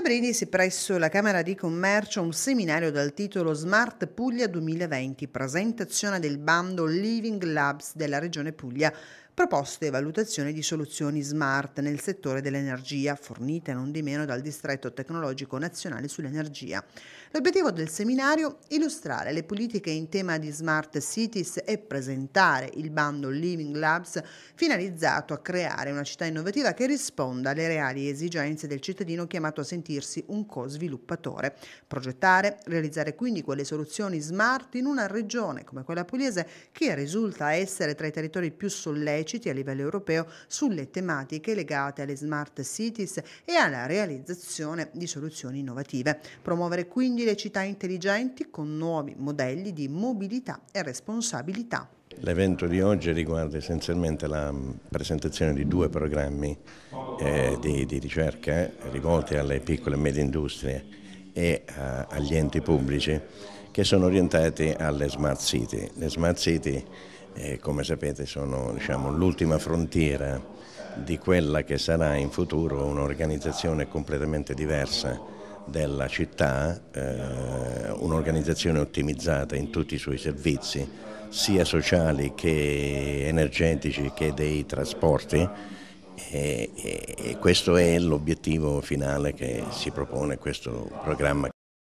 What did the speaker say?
A Brindisi, presso la Camera di Commercio, un seminario dal titolo Smart Puglia 2020, presentazione del bando Living Labs della Regione Puglia, proposte e valutazioni di soluzioni smart nel settore dell'energia, fornite non di meno dal Distretto Tecnologico Nazionale sull'Energia. L'obiettivo del seminario è illustrare le politiche in tema di smart cities e presentare il bando Living Labs finalizzato a creare una città innovativa che risponda alle reali esigenze del cittadino chiamato a sentirsi un co-sviluppatore. Progettare, realizzare quindi quelle soluzioni smart in una regione come quella pugliese che risulta essere tra i territori più solleciti eserciti a livello europeo sulle tematiche legate alle smart cities e alla realizzazione di soluzioni innovative. Promuovere quindi le città intelligenti con nuovi modelli di mobilità e responsabilità. L'evento di oggi riguarda essenzialmente la mm, presentazione di due programmi eh, di, di, ricerca eh, rivolti alle piccole e medie industrie e eh, agli enti pubblici che sono orientati alle smart city. Le smart city, eh, come sapete, sono diciamo, l'ultima frontiera di quella che sarà in futuro un'organizzazione completamente diversa della città, eh, un'organizzazione ottimizzata in tutti i suoi servizi, sia sociali che energetici che dei trasporti. E, e, e questo è l'obiettivo finale che si propone questo programma.